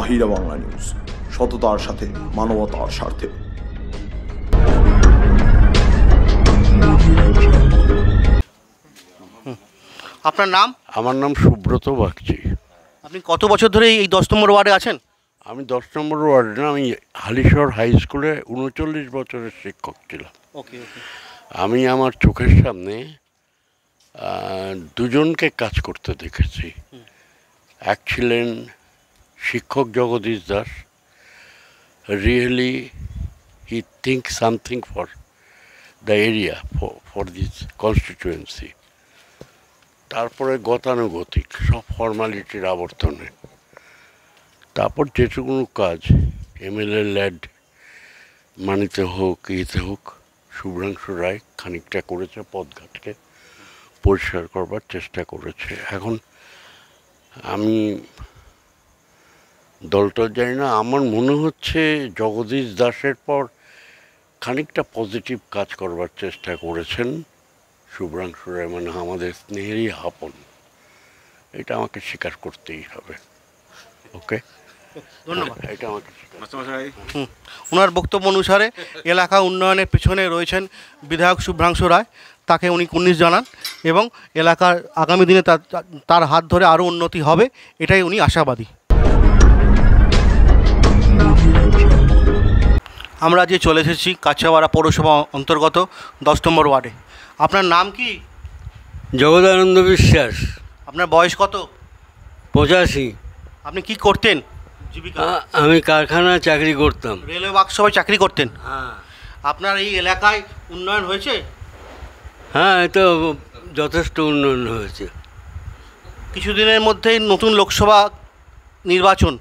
আহিরা Bangla news সততার সাথে মানবতার স্বার্থে আপনার নাম আমার নাম সুব্রত বাগচি আপনি কত বছর ধরে এই দশ নম্বর ওয়ার্ডে আছেন আমি দশ নম্বর ওয়ার্ডে না আমি হালিশহর হাই স্কুলে উনচল্লিশ বছরের শিক্ষক ছিলাম ওকে আমি আমার চোখের সামনে দুজনকে কাজ করতে দেখেছি এক ছিলেন শিক্ষক Jagadish Das really he think something for the area for this constituency তারপরে গতানুগতিক সব ফর্মালিটির আবর্তনে তারপর যেটুকু কাজ এমএলএ ল্যাড মানিতে হোক ইতে হোক শুভ্রাংশু রায় খানিকটা করেছে পদঘাটকে পরিষ্কার করবার চেষ্টা করেছে এখন আমি দলটা জানি না আমার মনে হচ্ছে জগদীশ দাসের পর খানিকটা পজিটিভ কাজ করবার চেষ্টা করেছেন শুভ্রাংশু রায় মানে আমাদের স্নেহেরই হাপন এটা আমাকে স্বীকার করতেই হবে ওকে ধন্যবাদ এটা আমাকে ওনার বক্তব্য অনুসারে এলাকা উন্নয়নের পিছনে রয়েছেন বিধায়ক শুভ্রাংশু রায় তাকে উনি কুন্নিশ জানান এবং এলাকার আগামী দিনে তার হাত ধরে আরও উন্নতি হবে এটাই উনি আশাবাদী আমরা আজকে চলে এসেছি কাছাপাড়া পৌরসভা অন্তর্গত দশ নম্বর ওয়ার্ডে আপনার নাম কি জগদানন্দ বিশ্বাস আপনার বয়স কত পঁচাশি আপনি কি করতেন জীবিকা আমি কারখানা চাকরি করতাম রেলওয়ে ওয়ার্কশপে চাকরি করতেন হ্যাঁ আপনার এই এলাকায় উন্নয়ন হয়েছে হ্যাঁ তো যথেষ্ট উন্নয়ন হয়েছে কিছুদিনের মধ্যেই নতুন লোকসভা নির্বাচন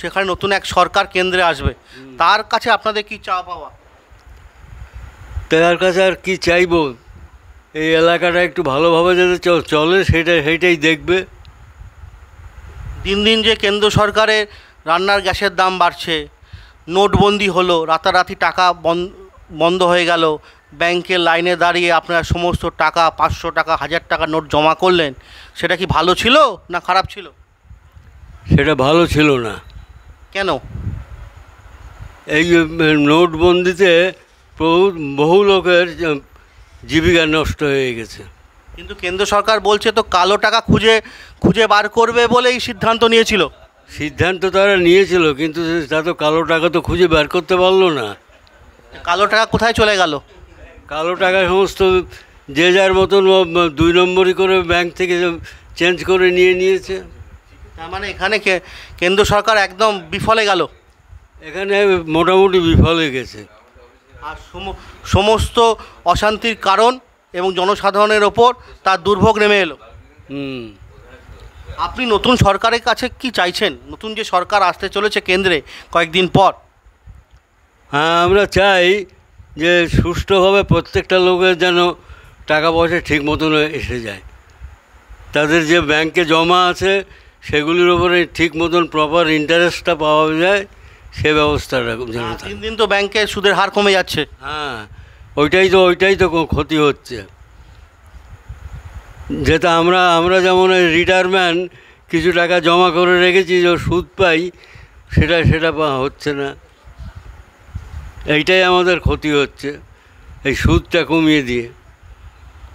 সেখানে নতুন এক সরকার কেন্দ্রে আসবে তার কাছে আপনাদের কি চা পাওয়া তার কাছে আর কি চাইবো এই এলাকাটা একটু ভালোভাবে যাতে চলে সেটা সেটাই দেখবে দিন দিন যে কেন্দ্র সরকারে রান্নার গ্যাসের দাম বাড়ছে নোটবন্দি হলো রাতারাতি টাকা বন্ধ হয়ে গেল ব্যাংকের লাইনে দাঁড়িয়ে আপনারা সমস্ত টাকা পাঁচশো টাকা হাজার টাকা নোট জমা করলেন সেটা কি ভালো ছিল না খারাপ ছিল সেটা ভালো ছিল না কেন এই নোটবন্দিতে বহু বহু লোকের জীবিকা নষ্ট হয়ে গেছে কিন্তু কেন্দ্র সরকার বলছে তো কালো টাকা খুঁজে খুঁজে বার করবে বলেই সিদ্ধান্ত নিয়েছিল সিদ্ধান্ত তারা নিয়েছিল কিন্তু তা তো কালো টাকা তো খুঁজে বার করতে পারলো না কালো টাকা কোথায় চলে গেল কালো টাকা সমস্ত যে যার মতন দুই নম্বরই করে ব্যাংক থেকে চেঞ্জ করে নিয়ে নিয়েছে তার মানে এখানে কেন্দ্র সরকার একদম বিফলে গেল এখানে মোটামুটি বিফলে গেছে আর সমস্ত অশান্তির কারণ এবং জনসাধারণের ওপর তার দুর্ভোগ নেমে এলো হুম আপনি নতুন সরকারের কাছে কি চাইছেন নতুন যে সরকার আসতে চলেছে কেন্দ্রে কয়েকদিন পর হ্যাঁ আমরা চাই যে সুষ্ঠুভাবে প্রত্যেকটা লোকের যেন টাকা পয়সা ঠিক মতন এসে যায় তাদের যে ব্যাংকে জমা আছে সেগুলির ওপরে ঠিক মতন প্রপার ইন্টারেস্টটা পাওয়া যায় সে ব্যবস্থা দিন হ্যাঁ, দিন তো ব্যাংকে সুদের হার কমে যাচ্ছে হ্যাঁ ওইটাই তো ওইটাই তো ক্ষতি হচ্ছে যেটা আমরা আমরা যেমন রিটায়ারমেন্ট কিছু টাকা জমা করে রেখেছি যে সুদ পাই সেটা সেটা হচ্ছে না এইটাই আমাদের ক্ষতি হচ্ছে এই সুদটা কমিয়ে দিয়ে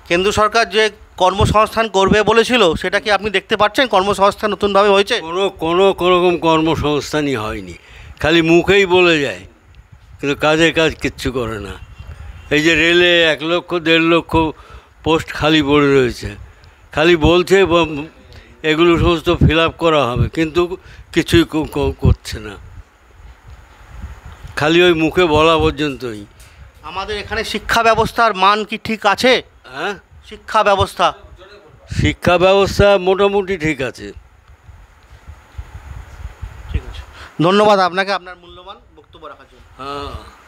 কেন্দ্র সরকার যে কর্মসংস্থান করবে বলেছিল সেটা কি আপনি দেখতে পাচ্ছেন কর্মসংস্থান নতুনভাবে হয়েছে কোনো কোনো কোনোরকম কর্মসংস্থানই হয়নি খালি মুখেই বলে যায় কিন্তু কাজে কাজ কিচ্ছু করে না এই যে রেলে এক লক্ষ দেড় লক্ষ পোস্ট খালি পড়ে রয়েছে খালি বলছে এগুলো সমস্ত ফিল করা হবে কিন্তু কিছুই করছে না খালি ওই মুখে বলা পর্যন্তই আমাদের এখানে শিক্ষা ব্যবস্থার মান কি ঠিক আছে হ্যাঁ শিক্ষা ব্যবস্থা শিক্ষা ব্যবস্থা মোটামুটি ঠিক আছে ধন্যবাদ আপনাকে আপনার মূল্যবান বক্তব্য রাখার জন্য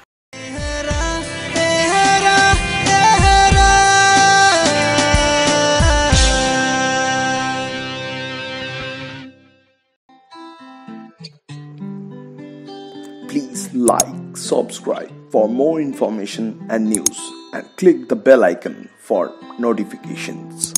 Please like, subscribe for more information and news and click the bell icon for notifications.